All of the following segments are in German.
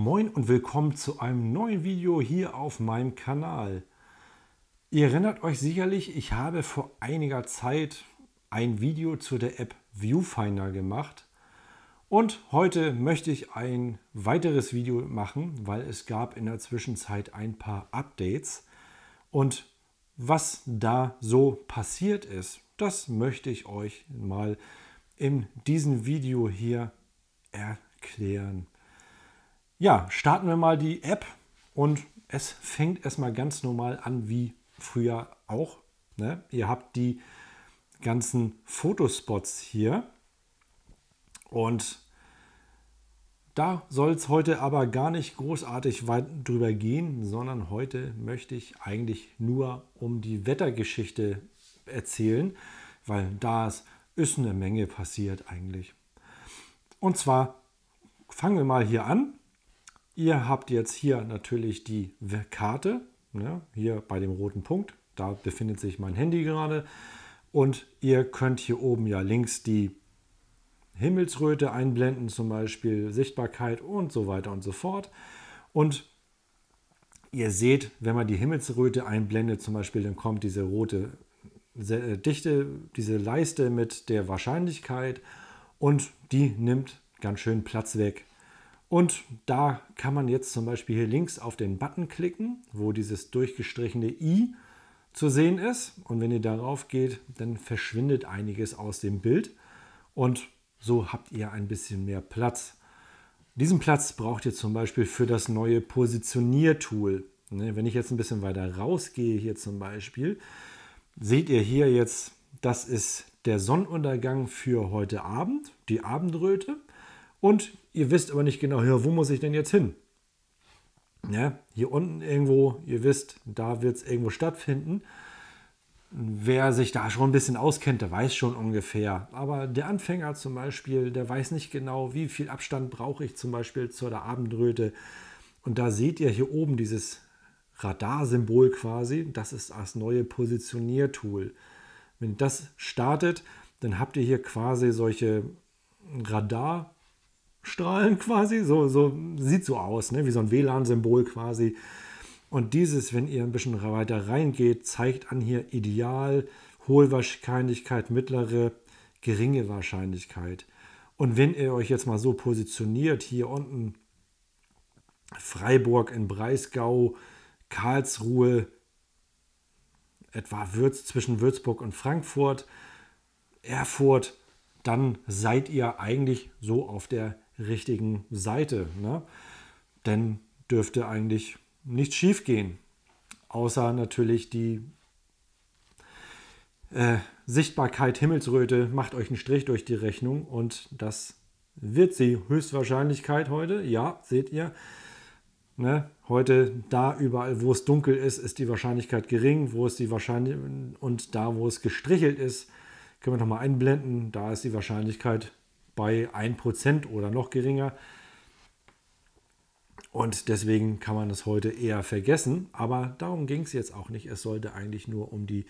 Moin und willkommen zu einem neuen Video hier auf meinem Kanal. Ihr erinnert euch sicherlich, ich habe vor einiger Zeit ein Video zu der App Viewfinder gemacht und heute möchte ich ein weiteres Video machen, weil es gab in der Zwischenzeit ein paar Updates und was da so passiert ist, das möchte ich euch mal in diesem Video hier erklären. Ja, starten wir mal die App und es fängt erstmal ganz normal an wie früher auch. Ne? Ihr habt die ganzen Fotospots hier und da soll es heute aber gar nicht großartig weit drüber gehen, sondern heute möchte ich eigentlich nur um die Wettergeschichte erzählen, weil da ist eine Menge passiert eigentlich. Und zwar fangen wir mal hier an. Ihr habt jetzt hier natürlich die Karte, ne, hier bei dem roten Punkt, da befindet sich mein Handy gerade. Und ihr könnt hier oben ja links die Himmelsröte einblenden, zum Beispiel Sichtbarkeit und so weiter und so fort. Und ihr seht, wenn man die Himmelsröte einblendet, zum Beispiel, dann kommt diese rote äh, Dichte, diese Leiste mit der Wahrscheinlichkeit und die nimmt ganz schön Platz weg. Und da kann man jetzt zum Beispiel hier links auf den Button klicken, wo dieses durchgestrichene i zu sehen ist. Und wenn ihr darauf geht, dann verschwindet einiges aus dem Bild und so habt ihr ein bisschen mehr Platz. Diesen Platz braucht ihr zum Beispiel für das neue Positioniertool. Ne, wenn ich jetzt ein bisschen weiter rausgehe hier zum Beispiel, seht ihr hier jetzt, das ist der Sonnenuntergang für heute Abend, die Abendröte und ihr wisst aber nicht genau, ja, wo muss ich denn jetzt hin? Ja, hier unten irgendwo, ihr wisst, da wird es irgendwo stattfinden. Wer sich da schon ein bisschen auskennt, der weiß schon ungefähr. Aber der Anfänger zum Beispiel, der weiß nicht genau, wie viel Abstand brauche ich zum Beispiel zur Abendröte. Und da seht ihr hier oben dieses Radarsymbol quasi. Das ist das neue Positioniertool. Wenn das startet, dann habt ihr hier quasi solche Radar- strahlen quasi. So, so sieht so aus, ne? wie so ein WLAN-Symbol quasi. Und dieses, wenn ihr ein bisschen weiter reingeht, zeigt an hier Ideal, hohe Wahrscheinlichkeit, mittlere, geringe Wahrscheinlichkeit. Und wenn ihr euch jetzt mal so positioniert, hier unten Freiburg in Breisgau, Karlsruhe, etwa Würz, zwischen Würzburg und Frankfurt, Erfurt, dann seid ihr eigentlich so auf der richtigen Seite. Ne? Denn dürfte eigentlich nichts schief gehen. Außer natürlich die äh, Sichtbarkeit Himmelsröte macht euch einen Strich durch die Rechnung und das wird sie Höchstwahrscheinlichkeit heute. Ja, seht ihr. Ne? Heute da überall, wo es dunkel ist, ist die Wahrscheinlichkeit gering, wo es die Wahrscheinlichkeit und da, wo es gestrichelt ist, können wir nochmal einblenden, da ist die Wahrscheinlichkeit bei 1% oder noch geringer. Und deswegen kann man das heute eher vergessen. Aber darum ging es jetzt auch nicht. Es sollte eigentlich nur um die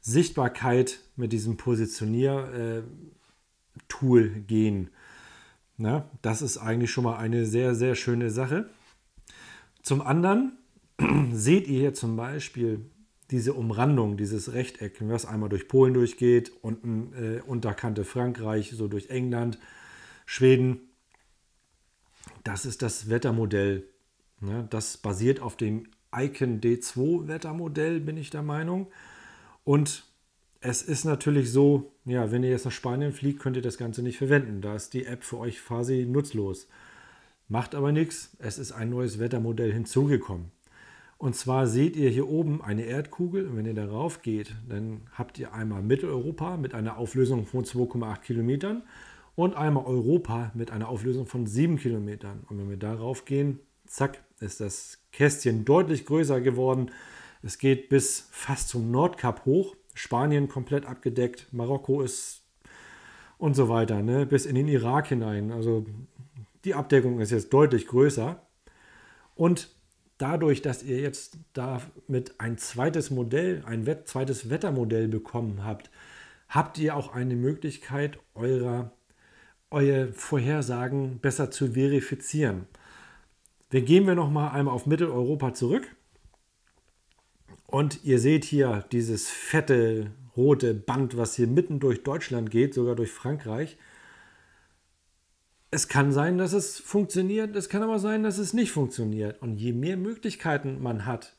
Sichtbarkeit mit diesem Positionier-Tool äh, gehen. Na, das ist eigentlich schon mal eine sehr, sehr schöne Sache. Zum anderen seht ihr hier zum Beispiel diese Umrandung, dieses Rechteck, was einmal durch Polen durchgeht, unten äh, Unterkante Frankreich, so durch England, Schweden, das ist das Wettermodell. Ne? Das basiert auf dem Icon D2 Wettermodell, bin ich der Meinung. Und es ist natürlich so, ja, wenn ihr jetzt nach Spanien fliegt, könnt ihr das Ganze nicht verwenden. Da ist die App für euch quasi nutzlos. Macht aber nichts. Es ist ein neues Wettermodell hinzugekommen. Und zwar seht ihr hier oben eine Erdkugel und wenn ihr darauf geht, dann habt ihr einmal Mitteleuropa mit einer Auflösung von 2,8 Kilometern und einmal Europa mit einer Auflösung von 7 Kilometern. Und wenn wir darauf gehen, zack, ist das Kästchen deutlich größer geworden. Es geht bis fast zum Nordkap hoch. Spanien komplett abgedeckt, Marokko ist und so weiter, ne? bis in den Irak hinein. Also die Abdeckung ist jetzt deutlich größer. Und dadurch, dass ihr jetzt damit ein zweites Modell, ein zweites Wettermodell bekommen habt, habt ihr auch eine Möglichkeit, eure, eure Vorhersagen besser zu verifizieren. Dann gehen wir nochmal einmal auf Mitteleuropa zurück. Und ihr seht hier dieses fette rote Band, was hier mitten durch Deutschland geht, sogar durch Frankreich es kann sein, dass es funktioniert, es kann aber sein, dass es nicht funktioniert. Und je mehr Möglichkeiten man hat,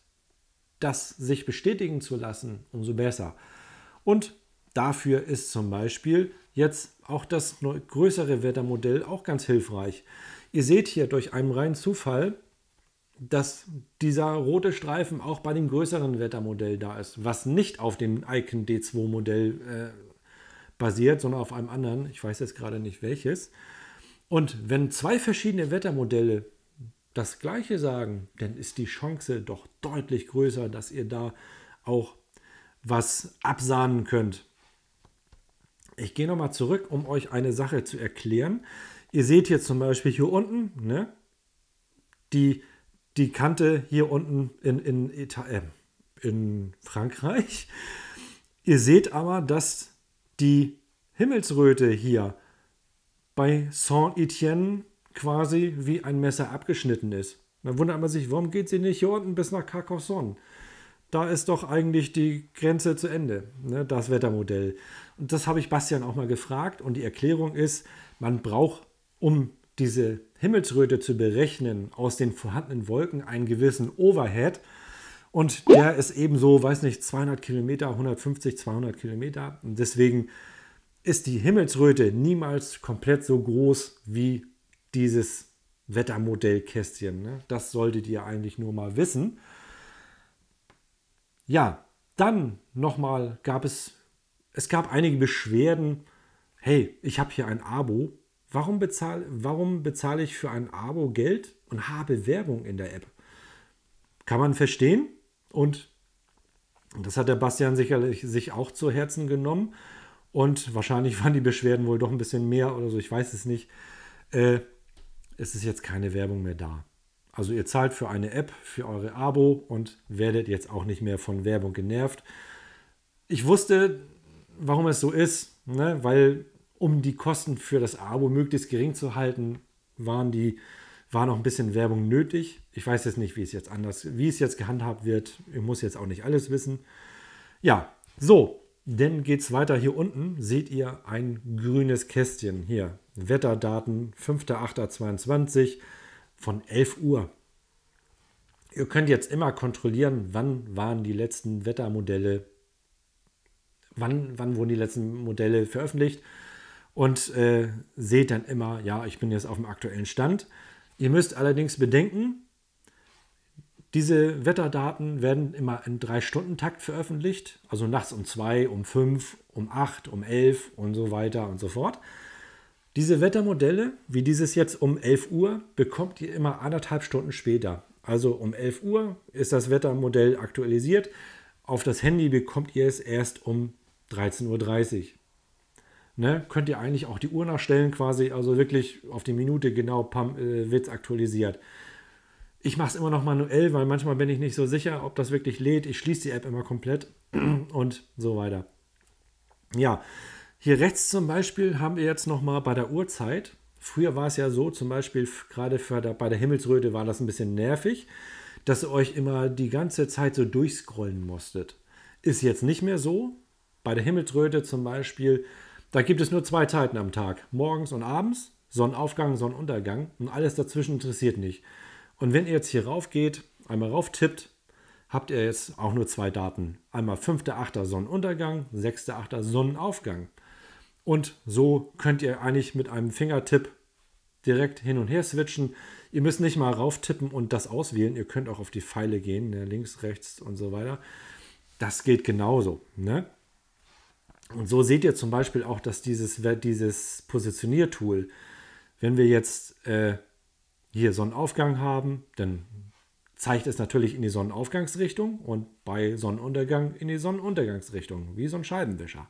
das sich bestätigen zu lassen, umso besser. Und dafür ist zum Beispiel jetzt auch das größere Wettermodell auch ganz hilfreich. Ihr seht hier durch einen reinen Zufall, dass dieser rote Streifen auch bei dem größeren Wettermodell da ist, was nicht auf dem Icon D2-Modell äh, basiert, sondern auf einem anderen. Ich weiß jetzt gerade nicht welches. Und wenn zwei verschiedene Wettermodelle das gleiche sagen, dann ist die Chance doch deutlich größer, dass ihr da auch was absahnen könnt. Ich gehe nochmal zurück, um euch eine Sache zu erklären. Ihr seht hier zum Beispiel hier unten, ne, die, die Kante hier unten in, in, äh, in Frankreich. Ihr seht aber, dass die Himmelsröte hier bei Saint-Étienne quasi wie ein Messer abgeschnitten ist. Dann wundert man sich, warum geht sie nicht hier unten bis nach Carcassonne? Da ist doch eigentlich die Grenze zu Ende, ne? das Wettermodell. Und das habe ich Bastian auch mal gefragt. Und die Erklärung ist, man braucht, um diese Himmelsröte zu berechnen, aus den vorhandenen Wolken einen gewissen Overhead. Und der ist eben so, weiß nicht, 200 Kilometer, 150, 200 Kilometer. Und deswegen ist die Himmelsröte niemals komplett so groß wie dieses Wettermodellkästchen. Ne? Das solltet ihr eigentlich nur mal wissen. Ja, dann nochmal gab es, es gab einige Beschwerden. Hey, ich habe hier ein Abo. Warum bezahle warum bezahl ich für ein Abo Geld und habe Werbung in der App? Kann man verstehen und das hat der Bastian sicherlich sich auch zu Herzen genommen. Und wahrscheinlich waren die Beschwerden wohl doch ein bisschen mehr oder so, ich weiß es nicht. Äh, es ist jetzt keine Werbung mehr da. Also ihr zahlt für eine App, für eure Abo und werdet jetzt auch nicht mehr von Werbung genervt. Ich wusste, warum es so ist, ne? weil um die Kosten für das Abo möglichst gering zu halten, waren die war noch ein bisschen Werbung nötig. Ich weiß jetzt nicht, wie es jetzt anders, wie es jetzt gehandhabt wird. Ich muss jetzt auch nicht alles wissen. Ja, so, denn geht es weiter hier unten, seht ihr ein grünes Kästchen hier. Wetterdaten 5.8.22 von 11 Uhr. Ihr könnt jetzt immer kontrollieren, wann waren die letzten Wettermodelle, wann, wann wurden die letzten Modelle veröffentlicht und äh, seht dann immer, ja, ich bin jetzt auf dem aktuellen Stand. Ihr müsst allerdings bedenken, diese Wetterdaten werden immer im Drei-Stunden-Takt veröffentlicht, also nachts um zwei, um fünf, um acht, um elf und so weiter und so fort. Diese Wettermodelle, wie dieses jetzt um 11 Uhr, bekommt ihr immer anderthalb Stunden später. Also um 11 Uhr ist das Wettermodell aktualisiert. Auf das Handy bekommt ihr es erst um 13.30 Uhr. Ne? Könnt ihr eigentlich auch die Uhr nachstellen quasi, also wirklich auf die Minute genau äh, wird es aktualisiert. Ich mache es immer noch manuell, weil manchmal bin ich nicht so sicher, ob das wirklich lädt. Ich schließe die App immer komplett und so weiter. Ja, hier rechts zum Beispiel haben wir jetzt nochmal bei der Uhrzeit. Früher war es ja so, zum Beispiel gerade der, bei der Himmelsröte war das ein bisschen nervig, dass ihr euch immer die ganze Zeit so durchscrollen musstet. Ist jetzt nicht mehr so. Bei der Himmelsröte zum Beispiel, da gibt es nur zwei Zeiten am Tag, morgens und abends, Sonnenaufgang, Sonnenuntergang und alles dazwischen interessiert nicht. Und wenn ihr jetzt hier rauf geht, einmal rauf tippt, habt ihr jetzt auch nur zwei Daten. Einmal 5.8. Sonnenuntergang, 6.8. Sonnenaufgang. Und so könnt ihr eigentlich mit einem Fingertipp direkt hin und her switchen. Ihr müsst nicht mal rauf tippen und das auswählen. Ihr könnt auch auf die Pfeile gehen, ne, links, rechts und so weiter. Das geht genauso. Ne? Und so seht ihr zum Beispiel auch, dass dieses, dieses positionier wenn wir jetzt äh, hier Sonnenaufgang haben, dann zeigt es natürlich in die Sonnenaufgangsrichtung und bei Sonnenuntergang in die Sonnenuntergangsrichtung, wie so ein Scheibenwischer.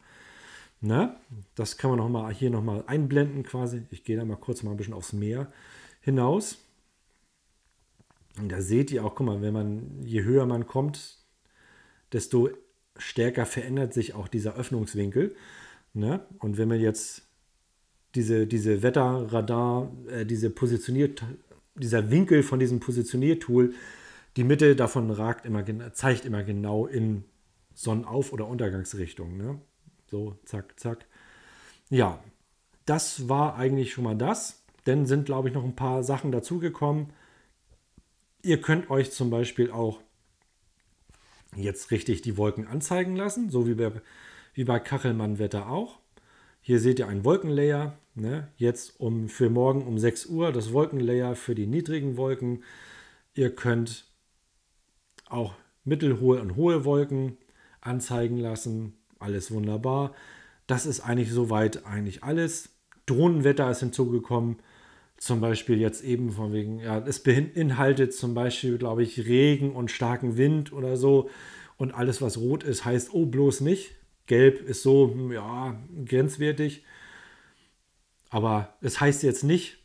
Ne? Das kann man noch mal hier nochmal einblenden quasi. Ich gehe da mal kurz mal ein bisschen aufs Meer hinaus. Und da seht ihr auch, guck mal, wenn man, je höher man kommt, desto stärker verändert sich auch dieser Öffnungswinkel. Ne? Und wenn man jetzt diese, diese Wetterradar, äh, diese positioniert, dieser Winkel von diesem Positioniertool, die Mitte davon ragt immer, zeigt immer genau in Sonnenauf- oder Untergangsrichtung. Ne? So, zack, zack. Ja, das war eigentlich schon mal das. Dann sind, glaube ich, noch ein paar Sachen dazugekommen. Ihr könnt euch zum Beispiel auch jetzt richtig die Wolken anzeigen lassen, so wie bei, wie bei Kachelmann-Wetter auch. Hier seht ihr einen Wolkenlayer, ne? jetzt um, für morgen um 6 Uhr das Wolkenlayer für die niedrigen Wolken. Ihr könnt auch mittelhohe und hohe Wolken anzeigen lassen. Alles wunderbar. Das ist eigentlich soweit eigentlich alles. Drohnenwetter ist hinzugekommen. Zum Beispiel jetzt eben von wegen, ja, es beinhaltet zum Beispiel, glaube ich, Regen und starken Wind oder so. Und alles, was rot ist, heißt, oh, bloß nicht. Gelb ist so, ja, grenzwertig. Aber es heißt jetzt nicht,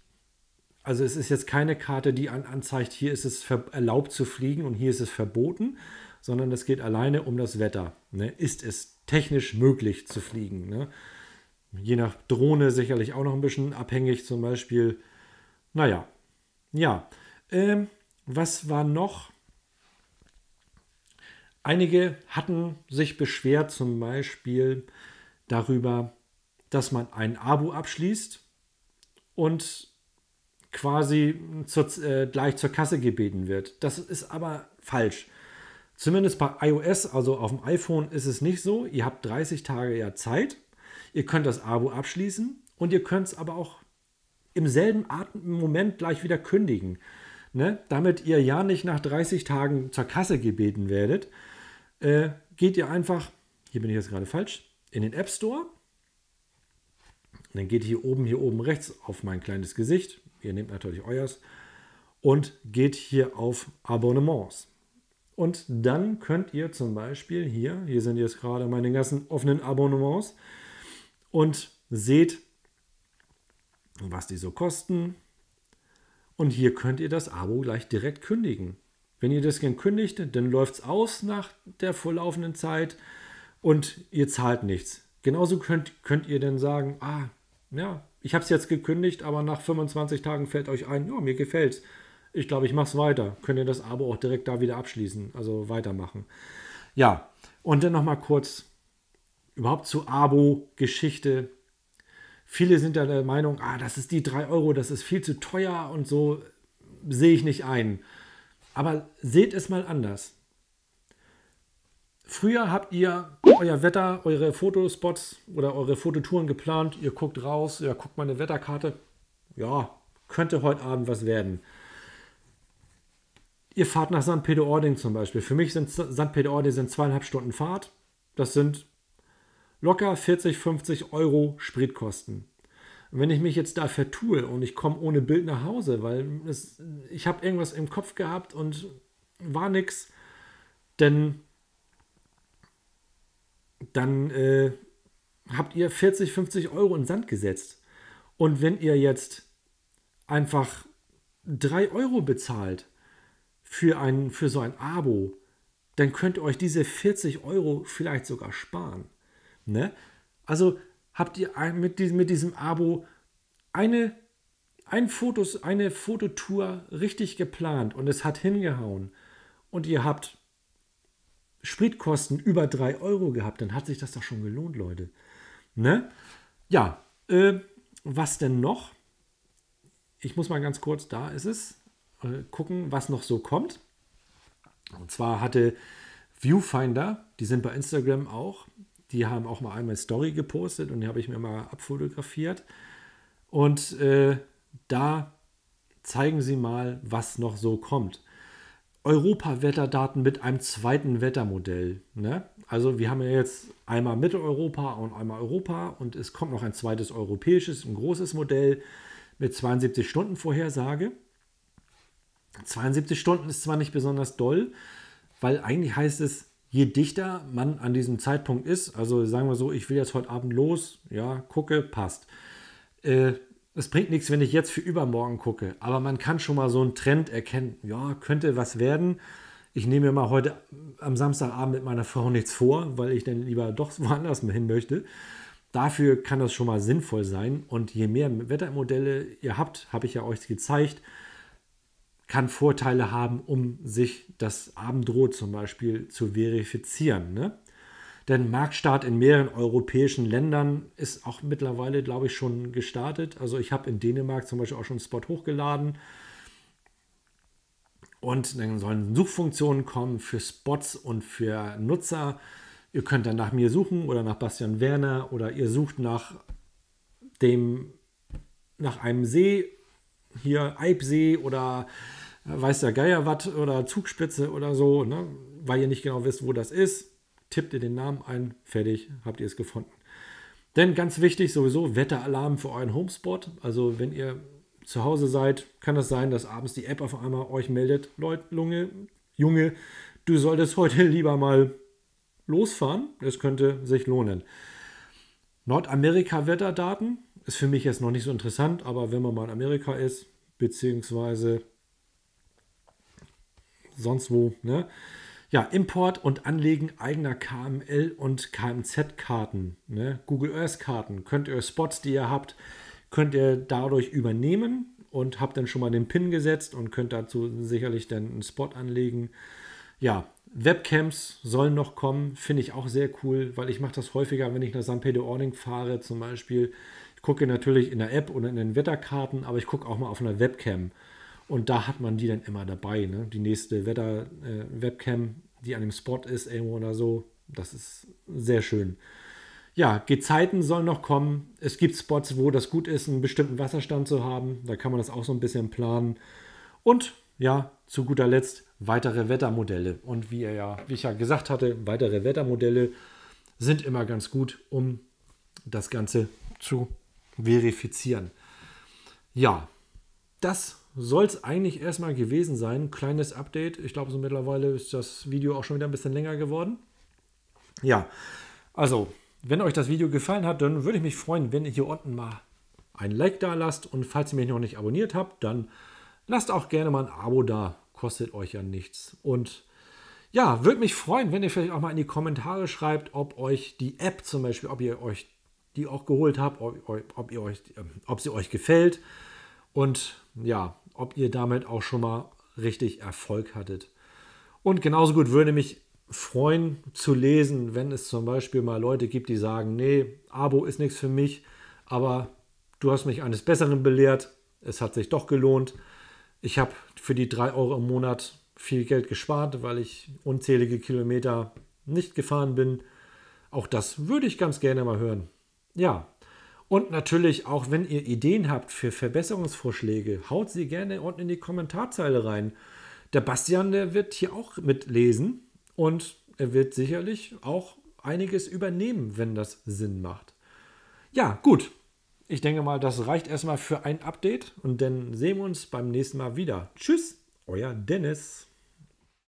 also es ist jetzt keine Karte, die an, anzeigt, hier ist es erlaubt zu fliegen und hier ist es verboten, sondern es geht alleine um das Wetter. Ne? Ist es technisch möglich zu fliegen? Ne? Je nach Drohne sicherlich auch noch ein bisschen abhängig, zum Beispiel. Naja, ja. Ähm, was war noch? Einige hatten sich beschwert, zum Beispiel darüber, dass man ein Abo abschließt und quasi zur, äh, gleich zur Kasse gebeten wird. Das ist aber falsch. Zumindest bei iOS, also auf dem iPhone, ist es nicht so. Ihr habt 30 Tage ja Zeit. Ihr könnt das Abo abschließen und ihr könnt es aber auch im selben Moment gleich wieder kündigen. Ne? Damit ihr ja nicht nach 30 Tagen zur Kasse gebeten werdet, äh, geht ihr einfach, hier bin ich jetzt gerade falsch, in den App Store. Und dann geht hier oben, hier oben rechts auf mein kleines Gesicht. Ihr nehmt natürlich euers. Und geht hier auf Abonnements. Und dann könnt ihr zum Beispiel hier, hier sind jetzt gerade meine ganzen offenen Abonnements und seht, was die so kosten. Und hier könnt ihr das Abo gleich direkt kündigen. Wenn ihr das gern kündigt, dann läuft es aus nach der vorlaufenden Zeit und ihr zahlt nichts. Genauso könnt, könnt ihr dann sagen, ah, ja, ich habe es jetzt gekündigt, aber nach 25 Tagen fällt euch ein, ja, mir gefällt's. Ich glaube, ich mache es weiter. Könnt ihr das Abo auch direkt da wieder abschließen, also weitermachen. Ja, und dann nochmal kurz überhaupt zu Abo-Geschichte. Viele sind ja der Meinung, ah, das ist die 3 Euro, das ist viel zu teuer und so sehe ich nicht ein. Aber seht es mal anders. Früher habt ihr euer Wetter, eure Fotospots oder eure Fototouren geplant. Ihr guckt raus, ihr guckt mal eine Wetterkarte. Ja, könnte heute Abend was werden. Ihr fahrt nach St. Peter-Ording zum Beispiel. Für mich sind St. Peter-Ording zweieinhalb Stunden Fahrt. Das sind locker 40, 50 Euro Spritkosten wenn ich mich jetzt da vertue und ich komme ohne Bild nach Hause, weil es, ich habe irgendwas im Kopf gehabt und war nix, denn dann äh, habt ihr 40, 50 Euro in Sand gesetzt. Und wenn ihr jetzt einfach 3 Euro bezahlt für, ein, für so ein Abo, dann könnt ihr euch diese 40 Euro vielleicht sogar sparen. Ne? Also habt ihr mit, diesem, mit diesem Abo eine, ein Fotos, eine Fototour richtig geplant und es hat hingehauen und ihr habt Spritkosten über 3 Euro gehabt, dann hat sich das doch schon gelohnt, Leute. Ne? Ja, äh, was denn noch? Ich muss mal ganz kurz, da ist es, äh, gucken, was noch so kommt. Und zwar hatte Viewfinder, die sind bei Instagram auch, die haben auch mal einmal Story gepostet und die habe ich mir mal abfotografiert. Und äh, da zeigen sie mal, was noch so kommt. Europa-Wetterdaten mit einem zweiten Wettermodell. Ne? Also wir haben ja jetzt einmal Mitteleuropa und einmal Europa und es kommt noch ein zweites europäisches, ein großes Modell mit 72 Stunden Vorhersage. 72 Stunden ist zwar nicht besonders doll, weil eigentlich heißt es je dichter man an diesem Zeitpunkt ist, also sagen wir so, ich will jetzt heute Abend los, ja, gucke, passt. Äh, es bringt nichts, wenn ich jetzt für übermorgen gucke, aber man kann schon mal so einen Trend erkennen, ja, könnte was werden. Ich nehme mir mal heute am Samstagabend mit meiner Frau nichts vor, weil ich dann lieber doch woanders hin möchte. Dafür kann das schon mal sinnvoll sein. Und je mehr Wettermodelle ihr habt, habe ich ja euch gezeigt, kann Vorteile haben, um sich das Abendrot zum Beispiel zu verifizieren. Ne? Denn Marktstart in mehreren europäischen Ländern ist auch mittlerweile, glaube ich, schon gestartet. Also ich habe in Dänemark zum Beispiel auch schon einen Spot hochgeladen. Und dann sollen Suchfunktionen kommen für Spots und für Nutzer. Ihr könnt dann nach mir suchen oder nach Bastian Werner oder ihr sucht nach dem, nach einem See, hier Eibsee oder weiß der Geier was oder Zugspitze oder so, ne? weil ihr nicht genau wisst, wo das ist, tippt ihr den Namen ein, fertig, habt ihr es gefunden. Denn ganz wichtig sowieso Wetteralarm für euren Homespot. Also wenn ihr zu Hause seid, kann es das sein, dass abends die App auf einmal euch meldet, Leute, Lunge, Junge, du solltest heute lieber mal losfahren. Es könnte sich lohnen. Nordamerika-Wetterdaten ist für mich jetzt noch nicht so interessant, aber wenn man mal in Amerika ist, beziehungsweise sonst wo. Ne? Ja, Import und Anlegen eigener KML und KMZ-Karten, ne? Google Earth-Karten. Könnt ihr Spots, die ihr habt, könnt ihr dadurch übernehmen und habt dann schon mal den Pin gesetzt und könnt dazu sicherlich dann einen Spot anlegen. Ja, Webcams sollen noch kommen, finde ich auch sehr cool, weil ich mache das häufiger, wenn ich nach San Pedro Orning fahre zum Beispiel. Ich gucke natürlich in der App oder in den Wetterkarten, aber ich gucke auch mal auf einer Webcam. Und da hat man die dann immer dabei. Ne? Die nächste Wetter-Webcam, äh, die an dem Spot ist, irgendwo oder so. Das ist sehr schön. Ja, Gezeiten sollen noch kommen. Es gibt Spots, wo das gut ist, einen bestimmten Wasserstand zu haben. Da kann man das auch so ein bisschen planen. Und ja, zu guter Letzt weitere Wettermodelle. Und wie, er ja, wie ich ja gesagt hatte, weitere Wettermodelle sind immer ganz gut, um das Ganze zu verifizieren. Ja, das soll es eigentlich erstmal gewesen sein. Kleines Update. Ich glaube, so mittlerweile ist das Video auch schon wieder ein bisschen länger geworden. Ja, also, wenn euch das Video gefallen hat, dann würde ich mich freuen, wenn ihr hier unten mal ein Like da lasst. Und falls ihr mich noch nicht abonniert habt, dann lasst auch gerne mal ein Abo da. Kostet euch ja nichts. Und ja, würde mich freuen, wenn ihr vielleicht auch mal in die Kommentare schreibt, ob euch die App zum Beispiel, ob ihr euch die auch geholt habt, ob, ihr euch, ähm, ob sie euch gefällt. Und ja, ob ihr damit auch schon mal richtig Erfolg hattet. Und genauso gut würde mich freuen zu lesen, wenn es zum Beispiel mal Leute gibt, die sagen, nee, Abo ist nichts für mich, aber du hast mich eines Besseren belehrt, es hat sich doch gelohnt. Ich habe für die 3 Euro im Monat viel Geld gespart, weil ich unzählige Kilometer nicht gefahren bin. Auch das würde ich ganz gerne mal hören. Ja, und natürlich auch, wenn ihr Ideen habt für Verbesserungsvorschläge, haut sie gerne unten in die Kommentarzeile rein. Der Bastian, der wird hier auch mitlesen und er wird sicherlich auch einiges übernehmen, wenn das Sinn macht. Ja, gut. Ich denke mal, das reicht erstmal für ein Update und dann sehen wir uns beim nächsten Mal wieder. Tschüss, euer Dennis.